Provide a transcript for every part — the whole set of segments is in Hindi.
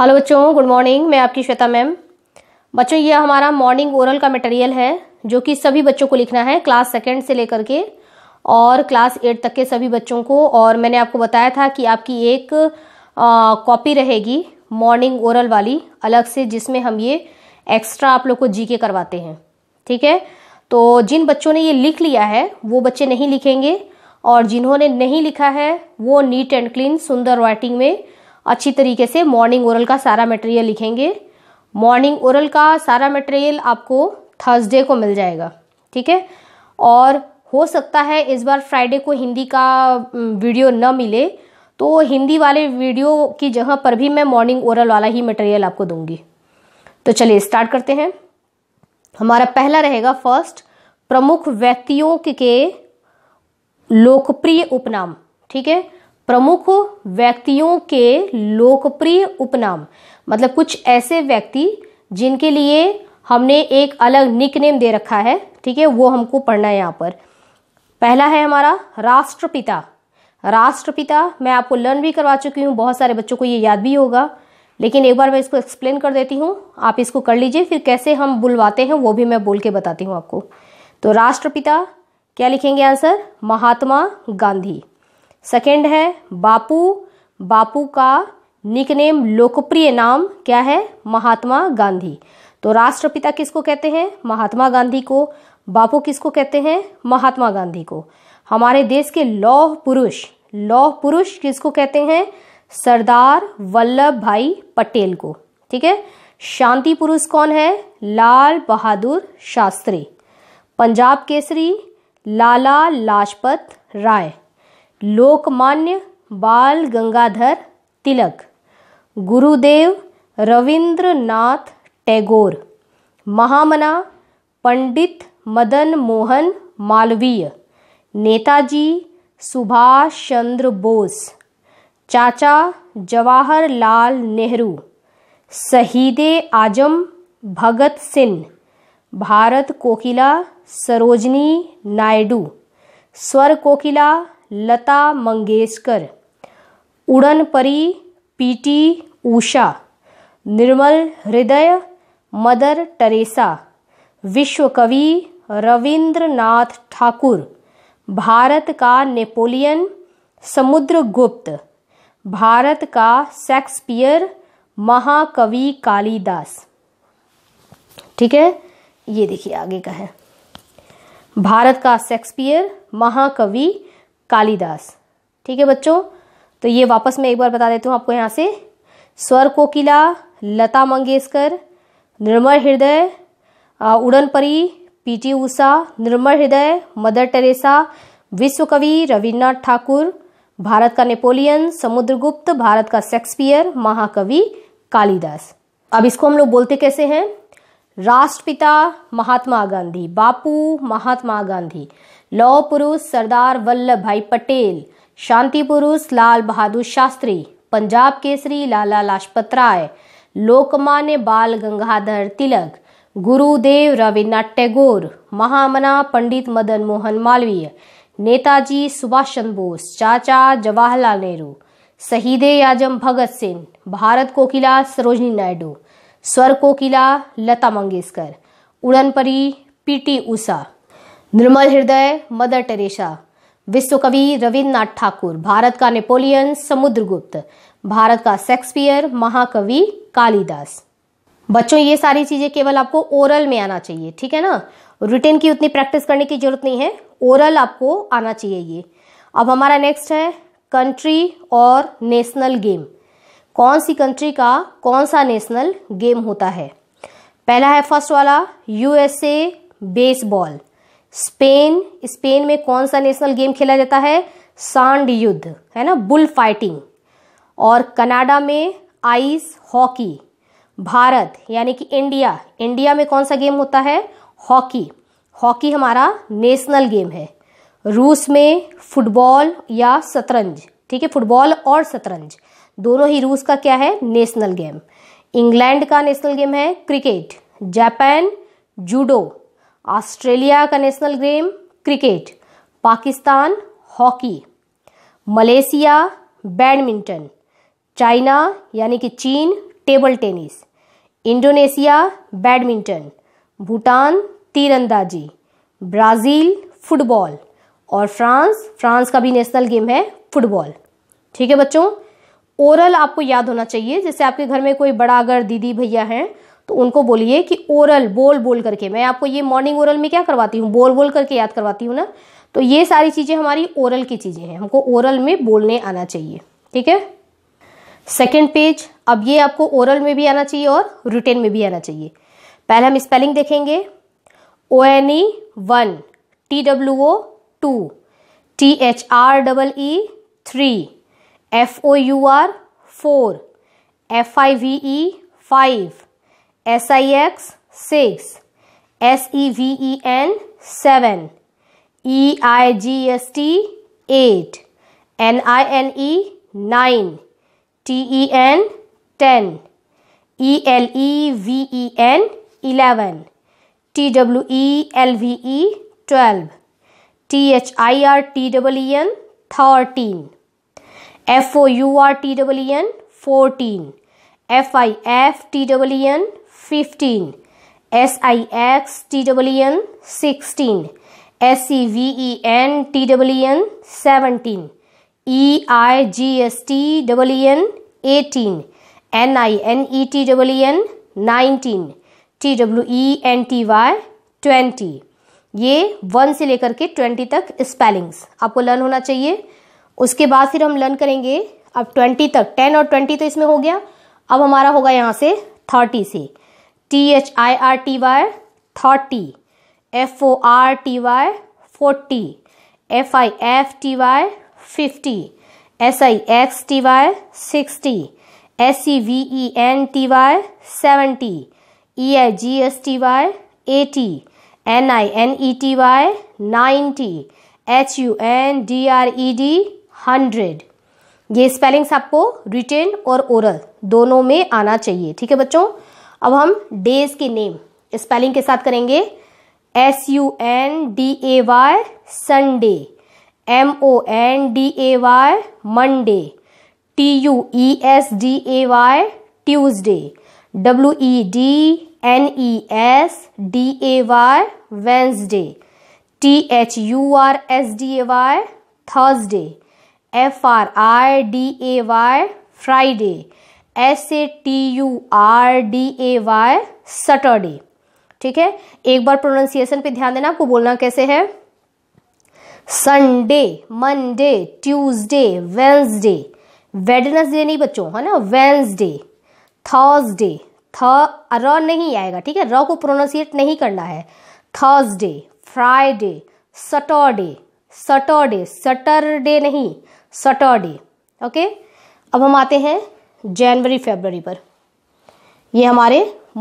हेलो बच्चों गुड मॉर्निंग मैं आपकी श्वेता मैम बच्चों ये हमारा मॉर्निंग ओरल का मटेरियल है जो कि सभी बच्चों को लिखना है क्लास सेकेंड से लेकर के और क्लास एट तक के सभी बच्चों को और मैंने आपको बताया था कि आपकी एक कॉपी रहेगी मॉर्निंग ओरल वाली अलग से जिसमें हम ये एक्स्ट्रा आप लोग को के करवाते हैं ठीक है तो जिन बच्चों ने ये लिख लिया है वो बच्चे नहीं लिखेंगे और जिन्होंने नहीं लिखा है वो नीट एंड क्लीन सुंदर राइटिंग में अच्छी तरीके से मॉर्निंग ओरल का सारा मटेरियल लिखेंगे मॉर्निंग ओरल का सारा मटेरियल आपको थर्सडे को मिल जाएगा ठीक है और हो सकता है इस बार फ्राइडे को हिंदी का वीडियो न मिले तो हिंदी वाले वीडियो की जगह पर भी मैं मॉर्निंग ओरल वाला ही मटेरियल आपको दूंगी तो चलिए स्टार्ट करते हैं हमारा पहला रहेगा फर्स्ट प्रमुख व्यक्तियों के लोकप्रिय उपनाम ठीक है प्रमुख व्यक्तियों के लोकप्रिय उपनाम मतलब कुछ ऐसे व्यक्ति जिनके लिए हमने एक अलग निक नेम दे रखा है ठीक है वो हमको पढ़ना है यहाँ पर पहला है हमारा राष्ट्रपिता राष्ट्रपिता मैं आपको लर्न भी करवा चुकी हूँ बहुत सारे बच्चों को ये याद भी होगा लेकिन एक बार मैं इसको एक्सप्लेन कर देती हूँ आप इसको कर लीजिए फिर कैसे हम बुलवाते हैं वो भी मैं बोल के बताती हूँ आपको तो राष्ट्रपिता क्या लिखेंगे आंसर महात्मा गांधी सेकेंड है बापू बापू का निकनेम लोकप्रिय नाम क्या है महात्मा गांधी तो राष्ट्रपिता किसको कहते हैं महात्मा गांधी को बापू किसको कहते हैं महात्मा गांधी को हमारे देश के लौह पुरुष लौह पुरुष किसको कहते हैं सरदार वल्लभ भाई पटेल को ठीक है शांति पुरुष कौन है लाल बहादुर शास्त्री पंजाब केसरी लाला लाजपत राय लोकमान्य बाल गंगाधर तिलक गुरुदेव रविंद्रनाथ टैगोर महामना पंडित मदन मोहन मालवीय नेताजी सुभाष चंद्र बोस चाचा जवाहरलाल नेहरू शहीद आजम भगत सिंह भारत कोकिला सरोजनी नायडू स्वर कोकिला लता मंगेशकर उड़न परी पीटी ऊषा निर्मल हृदय मदर टेरेसा विश्व कवि रविंद्रनाथ ठाकुर भारत का नेपोलियन समुद्रगुप्त भारत का शेक्सपियर महाकवि कालिदास ठीक है ये देखिए आगे का है भारत का शेक्सपियर महाकवि कालिदास ठीक है बच्चों तो ये वापस मैं एक बार बता देती हूँ आपको यहाँ से स्वर कोकिला लता मंगेशकर निर्मल हृदय उड़न परी पीटी ऊषा निर्मल हृदय मदर टेरेसा विश्व कवि रविन्द्रनाथ ठाकुर भारत का नेपोलियन समुद्रगुप्त भारत का शेक्सपियर महाकवि कालिदास अब इसको हम लोग बोलते कैसे हैं राष्ट्रपिता महात्मा गांधी बापू महात्मा गांधी लौह पुरुष सरदार वल्लभ भाई पटेल शांति पुरुष लाल बहादुर शास्त्री पंजाब केसरी लाला लाजपत राय लोकमान्य बाल गंगाधर तिलक गुरुदेव रविन्द्रनाथ टैगोर महामना पंडित मदन मोहन मालवीय नेताजी सुभाष चंद्र बोस चाचा जवाहरलाल नेहरू शहीद आजम भगत सिंह भारत कोकिला सरोजनी नायडू स्वर कोकिला लता मंगेशकर उड़नपरी पीटी उषा निर्मल हृदय मदर टेरेसा विश्व कवि रविन्द्रनाथ ठाकुर भारत का नेपोलियन समुद्रगुप्त भारत का शेक्सपियर महाकवि कालिदास बच्चों ये सारी चीज़ें केवल आपको ओरल में आना चाहिए ठीक है ना रिटेन की उतनी प्रैक्टिस करने की जरूरत नहीं है ओरल आपको आना चाहिए ये अब हमारा नेक्स्ट है कंट्री और नेशनल गेम कौन सी कंट्री का कौन सा नेशनल गेम होता है पहला है फर्स्ट वाला यूएसए बेसबॉल स्पेन स्पेन में कौन सा नेशनल गेम खेला जाता है सांड युद्ध है ना बुल फाइटिंग और कनाडा में आइस हॉकी भारत यानी कि इंडिया इंडिया में कौन सा गेम होता है हॉकी हॉकी हमारा नेशनल गेम है रूस में फुटबॉल या शतरंज ठीक है फुटबॉल और शतरंज दोनों ही रूस का क्या है नेशनल गेम इंग्लैंड का नेशनल गेम है क्रिकेट जापान जूडो ऑस्ट्रेलिया का national game cricket Pakistan hockey Malaysia badminton China यानी कि चीन table tennis Indonesia badminton Bhutan तीरंदाजी ब्राज़ील फुटबॉल और फ्रांस फ्रांस का भी नेशनल गेम है फुटबॉल ठीक है बच्चों ओरल आपको याद होना चाहिए जैसे आपके घर में कोई बड़ा अगर दीदी भैया हैं तो उनको बोलिए कि ओरल बोल बोल करके मैं आपको ये मॉर्निंग ओरल में क्या करवाती हूँ बोल बोल करके याद करवाती हूँ ना तो ये सारी चीज़ें हमारी ओरल की चीज़ें हैं हमको ओरल में बोलने आना चाहिए ठीक है सेकेंड पेज अब ये आपको ओरल में भी आना चाहिए और रिटेन में भी आना चाहिए पहले हम स्पेलिंग देखेंगे O N E one T W O two T H R double E three F O U R four F I V E five Six, six. Seven, seven. 7 E I G S T 8 N I N E 9 T E N 10 E L E V E N 11 T W E L V E 12 T H I R T W E N 13 F O U R T W E N 14 F I F T double N fifteen S I X T double N sixteen S C V E N T double N seventeen E I G S T double N eighteen N I N E T double N nineteen T W E N T Y twenty ये वन से लेकर के ट्वेंटी तक स्पेलिंग्स आपको लर्न होना चाहिए उसके बाद फिर हम लर्न करेंगे अब ट्वेंटी तक टेन और ट्वेंटी तो इसमें हो गया अब हमारा होगा यहाँ से थर्टी से T H I R T Y thirty F O R T Y forty F I F T Y fifty S I X T Y sixty S C V E N T Y seventy E I G S T Y eighty N I N E T Y ninety H U N D R E D hundred ये स्पेलिंग्स आपको रिटेन और ओरल दोनों में आना चाहिए ठीक है बच्चों अब हम डेज के नेम स्पेलिंग के साथ करेंगे S U N D A Y Sunday M O N D A Y Monday T U E S D A Y Tuesday W E D N E S D A Y Wednesday T H U R S D A Y Thursday F R I D A Y Friday S A T U R D A Y Saturday ठीक है एक बार प्रोनाउंसिएशन पे ध्यान देना आपको बोलना कैसे है Sunday Monday Tuesday Wednesday Wednesday नहीं बच्चों है ना वेंसडे थर्सडे थ र नहीं आएगा ठीक है र को प्रोनाउंसिएट नहीं करना है Thursday Friday Saturday Saturday Saturday नहीं सटरडे ओके अब हम आते हैं जनवरी फेबररी पर ये हमारे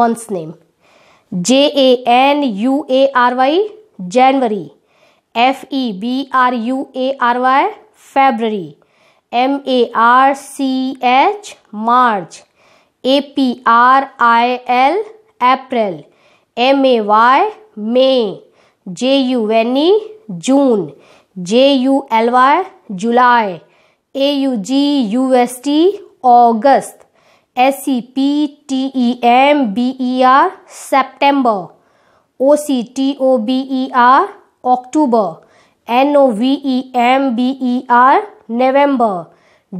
months name J A N U A R Y January F E B R U A R Y February M A R C H March A P R I L April M A Y May J U N E June J U L Y July A U G U S T August S C P T E M B E R September O C T O B E R October N O V E M B E R November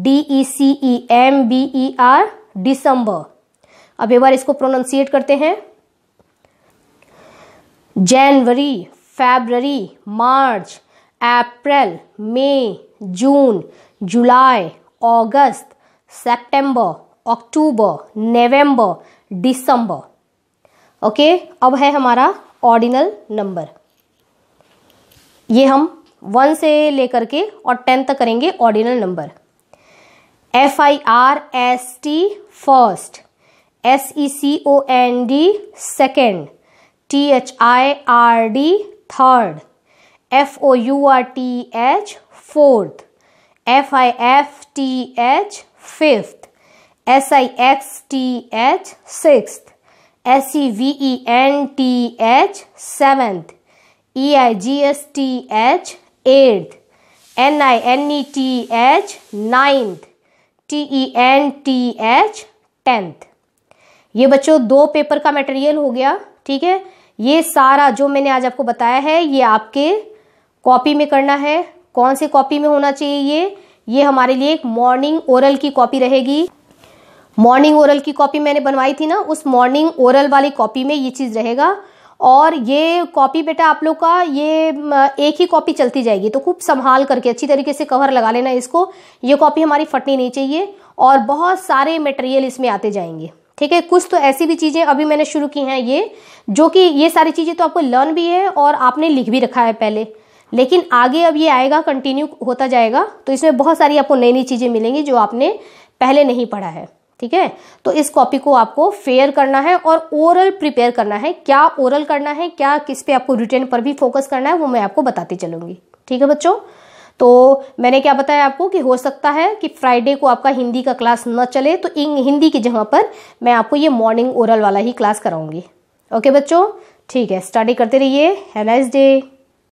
D E C E M B E R December अब एक बार इसको प्रोनाउंसिएट करते हैं जनवरी फेबररी मार्च अप्रैल मई जून जुलाई अगस्त सितंबर अक्टूबर नवंबर दिसंबर ओके अब है हमारा ऑर्डिनल नंबर ये हम वन से लेकर के और टेन तक करेंगे ordinal number F I R S T first S E C O N D second T H I R D third F O U R T H fourth F I F T H fifth S I X T H six S E V E N T H seventh E I G S T H eighth N I N E T H ninth T E N T H tenth ये बच्चों दो पेपर का मटेरियल हो गया ठीक है ये सारा जो मैंने आज आपको बताया है ये आपके कॉपी में करना है कौन से कॉपी में होना चाहिए ये ये हमारे लिए एक मॉर्निंग ओरल की कॉपी रहेगी मॉर्निंग ओरल की कॉपी मैंने बनवाई थी ना उस मॉर्निंग ओरल वाली कॉपी में ये चीज़ रहेगा और ये कॉपी बेटा आप लोग का ये एक ही कॉपी चलती जाएगी तो खूब संभाल करके अच्छी तरीके से कवर लगा लेना इसको ये कॉपी हमारी फटनी नहीं चाहिए और बहुत सारे मटेरियल इसमें आते जाएंगे ठीक है कुछ तो ऐसी भी चीज़ें अभी मैंने शुरू की हैं ये जो कि ये सारी चीज़ें तो आपको लर्न भी है और आपने लिख भी रखा है पहले लेकिन आगे अब ये आएगा कंटिन्यू होता जाएगा तो इसमें बहुत सारी आपको नई नई चीज़ें मिलेंगी जो आपने पहले नहीं पढ़ा है ठीक है तो इस कॉपी को आपको फेयर करना है और ओरल प्रिपेयर करना है क्या ओरल करना है क्या किस पे आपको रिटर्न पर भी फोकस करना है वो मैं आपको बताती चलूंगी ठीक है बच्चों तो मैंने क्या बताया आपको कि हो सकता है कि फ्राइडे को आपका हिंदी का क्लास न चले तो इन हिंदी की जगह पर मैं आपको ये मॉर्निंग ओरल वाला ही क्लास कराऊंगी ओके बच्चों ठीक है स्टडी करते रहिए हैव नाइस डे